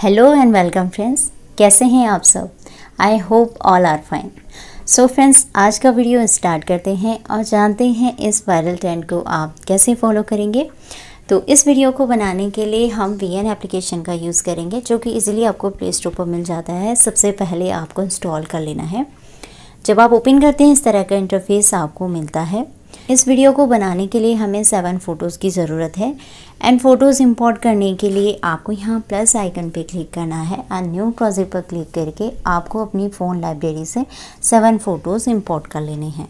hello and welcome friends कैसे हैं आप सब I hope all are fine so friends आज का वीडियो स्टार्ट करते हैं और जानते हैं इस वायरल ट्रेंड को आप कैसे फॉलो करेंगे तो इस वीडियो को बनाने के लिए हम वी एन एप्लीकेशन का यूज़ करेंगे जो कि इजीली आपको प्ले स्टोर पर मिल जाता है सबसे पहले आपको इंस्टॉल कर लेना है जब आप ओपन करते हैं इस तरह का इंटरफेस आपको मिलता है इस वीडियो को बनाने के लिए हमें सेवन फ़ोटोज़ की ज़रूरत है एंड फ़ोटोज़ इंपोर्ट करने के लिए आपको यहाँ प्लस आइकन पे क्लिक करना है एंड न्यू प्रोजेक्ट पर क्लिक करके आपको अपनी फ़ोन लाइब्रेरी से सेवन फ़ोटोज़ इंपोर्ट कर लेने हैं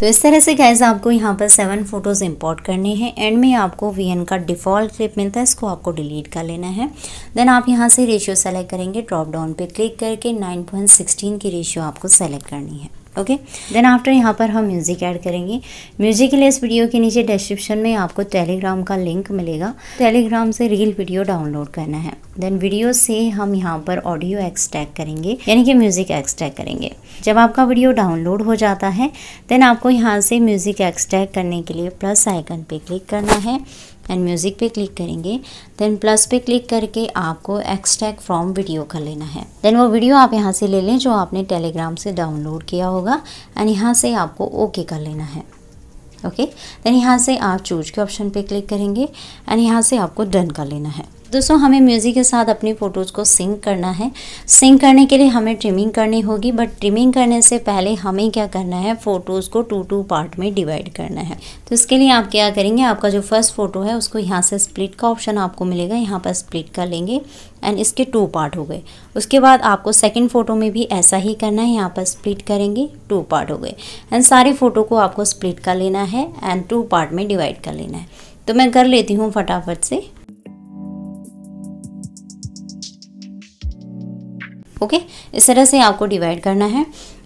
तो इस तरह से गैस आपको यहाँ पर सेवन फ़ोटोज़ इंपोर्ट करने हैं एंड में आपको वी का डिफ़ॉल्ट क्लिप मिलता है इसको आपको डिलीट कर लेना है देन आप यहाँ से रेशियो सेलेक्ट करेंगे ड्रॉप डाउन पर क्लिक करके नाइन की रेशियो आपको सेलेक्ट करनी है ओके देन आफ्टर यहाँ पर हम म्यूज़िक ऐड करेंगे म्यूज़िक के लिए इस वीडियो के नीचे डिस्क्रिप्शन में आपको टेलीग्राम का लिंक मिलेगा टेलीग्राम से रील वीडियो डाउनलोड करना है देन वीडियो से हम यहाँ पर ऑडियो एक्सट्रैक करेंगे यानी कि म्यूज़िक एक्सट्रैक करेंगे जब आपका वीडियो डाउनलोड हो जाता है देन आपको यहाँ से म्यूज़िक एक्सट्रैक करने के लिए प्लस आइकन पर क्लिक करना है एंड म्यूज़िक पे क्लिक करेंगे देन प्लस पे क्लिक करके आपको एक्सटैक फ्रॉम वीडियो कर लेना है देन वो वीडियो आप यहाँ से ले लें जो आपने टेलीग्राम से डाउनलोड किया होगा एंड यहाँ से आपको ओके कर लेना है ओके देन यहाँ से आप चूज के ऑप्शन पे क्लिक करेंगे एंड यहाँ से आपको डन कर लेना है दोस्तों हमें म्यूज़िक के साथ अपनी फ़ोटोज़ को सिंक करना है सिंक करने के लिए हमें ट्रिमिंग करनी होगी बट ट्रिमिंग करने से पहले हमें क्या करना है फ़ोटोज़ को टू टू पार्ट में डिवाइड करना है तो इसके लिए आप क्या करेंगे आपका जो फर्स्ट फ़ोटो है उसको यहाँ से स्प्लिट का ऑप्शन आपको मिलेगा यहाँ पर स्प्लिट कर लेंगे एंड इसके टू पार्ट हो गए उसके बाद आपको सेकेंड फ़ोटो में भी ऐसा ही करना है यहाँ पर स्प्लिट करेंगे टू पार्ट हो गए एंड सारे फ़ोटो को आपको स्प्लिट कर लेना है एंड टू पार्ट में डिवाइड कर लेना है तो मैं कर लेती हूँ फटाफट से ओके इस तरह से आपको डिवाइड करना है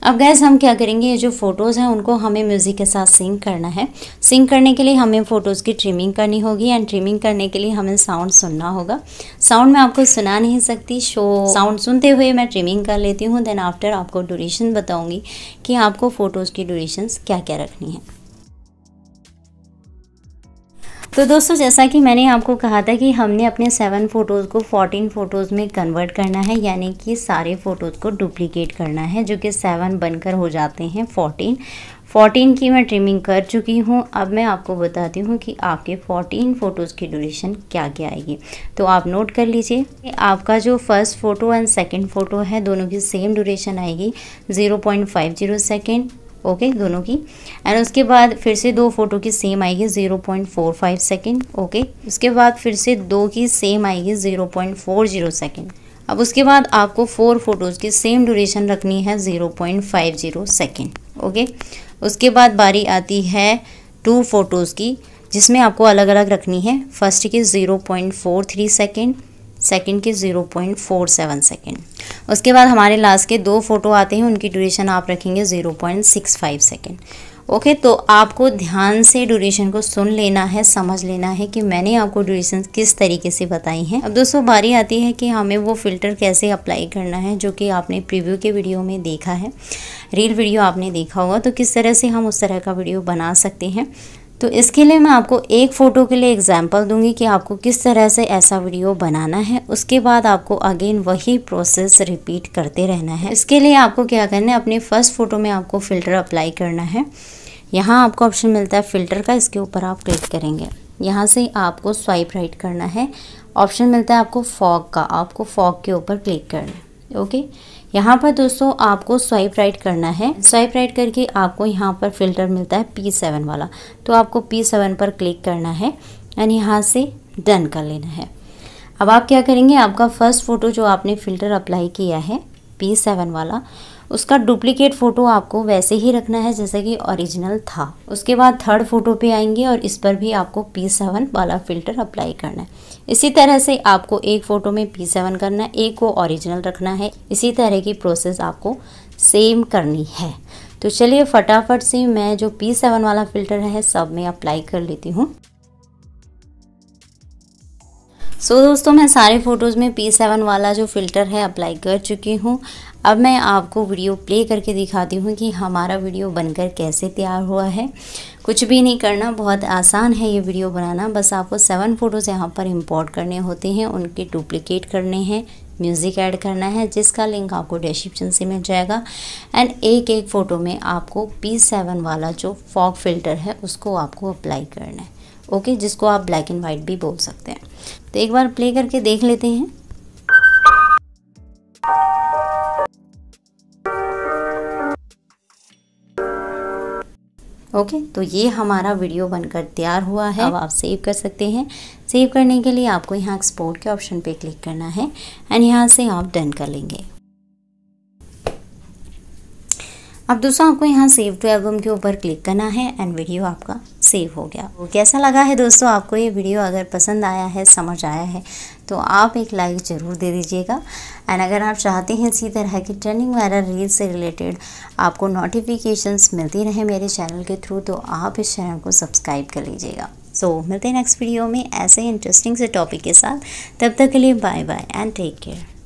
अब गैस हम क्या करेंगे ये जो फ़ोटोज़ हैं उनको हमें म्यूज़िक के साथ सिंक करना है सिंक करने के लिए हमें फ़ोटोज़ की ट्रिमिंग करनी होगी एंड ट्रिमिंग करने के लिए हमें साउंड सुनना होगा साउंड मैं आपको सुना नहीं सकती शो साउंड सुनते हुए मैं ट्रिमिंग कर लेती हूँ देन आफ्टर आपको ड्यूरेशन बताऊँगी कि आपको फ़ोटोज़ की ड्यूरेशन क्या क्या रखनी है तो दोस्तों जैसा कि मैंने आपको कहा था कि हमने अपने सेवन फ़ोटोज़ को फोर्टीन फ़ोटोज़ में कन्वर्ट करना है यानी कि सारे फ़ोटोज़ को डुप्लीकेट करना है जो कि सेवन बनकर हो जाते हैं फोर्टीन फोर्टीन की मैं ट्रिमिंग कर चुकी हूँ अब मैं आपको बताती हूँ कि आपके फोर्टीन फ़ोटोज़ की ड्यूरेशन क्या क्या आएगी तो आप नोट कर लीजिए आपका जो first photo and second photo है दोनों की सेम ड्यूरेशन आएगी zero point five zero second okay दोनों की एंड उसके बाद फिर से दो फ़ोटो की सेम आएगी zero point four five second okay उसके बाद फिर से दो की सेम आएगी zero point four zero second अब उसके बाद आपको फोर फ़ोटोज़ की सेम ड्यूरेशन रखनी है zero point five zero second okay उसके बाद बारी आती है टू फ़ोटोज़ की जिसमें आपको अलग अलग रखनी है फर्स्ट की zero point four three second second की zero point four seven second उसके बाद हमारे लास्ट के दो फ़ोटो आते हैं उनकी ड्यूरेशन आप रखेंगे zero point six five second okay तो आपको ध्यान से ड्यूरेशन को सुन लेना है समझ लेना है कि मैंने आपको ड्यूरेशन किस तरीके से बताई हैं अब दोस्तों बारी आती है कि हमें वो फ़िल्टर कैसे अप्लाई करना है जो कि आपने प्रीव्यू के वीडियो में देखा है रील वीडियो आपने देखा होगा तो किस तरह से हम उस तरह का वीडियो बना सकते हैं तो इसके लिए मैं आपको एक फ़ोटो के लिए एग्जांपल दूंगी कि आपको किस तरह से ऐसा वीडियो बनाना है उसके बाद आपको अगेन वही प्रोसेस रिपीट करते रहना है इसके लिए आपको क्या करना है अपने फ़र्स्ट फ़ोटो में आपको फ़िल्टर अप्लाई करना है यहाँ आपको ऑप्शन मिलता है फ़िल्टर का इसके ऊपर आप क्लिक करेंगे यहाँ से आपको स्वाइप राइट करना है ऑप्शन मिलता है आपको फॉग का आपको फॉग के ऊपर क्लिक करना है ओके यहाँ पर दोस्तों आपको स्वाइप राइट करना है स्वाइप राइट करके आपको यहाँ पर फिल्टर मिलता है पी सेवन वाला तो आपको पी सेवन पर क्लिक करना है एंड यहाँ से डन कर लेना है अब आप क्या करेंगे आपका फर्स्ट फ़ोटो जो आपने फ़िल्टर अप्लाई किया है पी सेवन वाला उसका डुप्लीकेट फ़ोटो आपको वैसे ही रखना है जैसे कि ओरिजिनल था उसके बाद थर्ड फ़ोटो पे आएंगे और इस पर भी आपको पी सेवन वाला फ़िल्टर अप्लाई करना है इसी तरह से आपको एक फ़ोटो में पी सेवन करना है एक को ओरिजिनल रखना है इसी तरह की प्रोसेस आपको सेम करनी है तो चलिए फटाफट से मैं जो पी सेवन वाला फ़िल्टर है सब में अप्लाई कर लेती हूँ सो so, दोस्तों मैं सारे फ़ोटोज़ में पी सेवन वाला जो फ़िल्टर है अप्लाई कर चुकी हूँ अब मैं आपको वीडियो प्ले करके दिखाती हूँ कि हमारा वीडियो बनकर कैसे तैयार हुआ है कुछ भी नहीं करना बहुत आसान है ये वीडियो बनाना बस आपको सेवन फ़ोटोज़ यहाँ पर इम्पोर्ट करने होते हैं उनके डुप्लिकेट करने हैं म्यूज़िक ऐड करना है जिसका लिंक आपको डिस्क्रिप्शन से मिल जाएगा एंड एक एक फ़ोटो में आपको पी सेवन वाला जो फॉक फिल्टर है उसको आपको अप्लाई करना है ओके जिसको आप ब्लैक एंड वाइट भी बोल सकते हैं तो एक बार प्ले करके देख लेते हैं ओके okay, तो ये हमारा वीडियो बनकर तैयार हुआ है अब आप सेव कर सकते हैं सेव करने के लिए आपको यहाँ एक्सपोर्ट के ऑप्शन पे क्लिक करना है एंड यहाँ से आप डन कर लेंगे अब दोस्तों आपको यहाँ सेव टू एल्बम के ऊपर क्लिक करना है एंड वीडियो आपका सेव हो गया तो कैसा लगा है दोस्तों आपको ये वीडियो अगर पसंद आया है समझ आया है तो आप एक लाइक ज़रूर दे दीजिएगा एंड अगर आप चाहते हैं इसी तरह की ट्रेंडिंग वायरल रील से रिलेटेड आपको नोटिफिकेशंस मिलती रहे मेरे चैनल के थ्रू तो आप इस चैनल को सब्सक्राइब कर लीजिएगा सो so, मिलते हैं नेक्स्ट वीडियो में ऐसे इंटरेस्टिंग से टॉपिक के साथ तब तक के लिए bye bye and take care